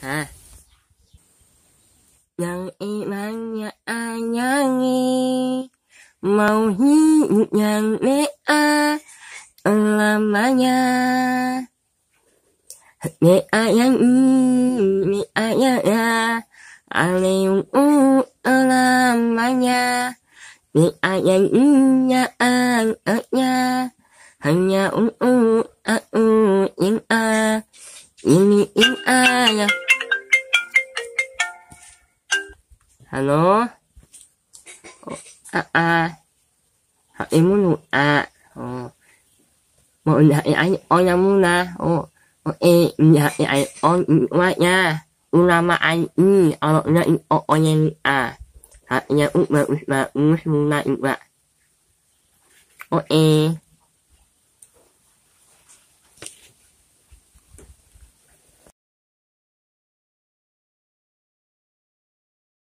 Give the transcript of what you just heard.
ha nhân y mang nhà a nhà nghi màu nhi nhàng nế a làm mà nhà nế a nhang nế a nhà nhà a liu u làm mà nhà nế a nhang nhà a ở nhà hàng nhà u u a u yên a yên yên a nhà Halo? Oh, a ah, a. Ah. emu nu a. Ah. Oh. Mo na ay o na mu na. Oh. O e nya ai o wa nya. Ulama ay ni o na i o o nya ni a. Ha nya u ma u ma u na i wa. O e.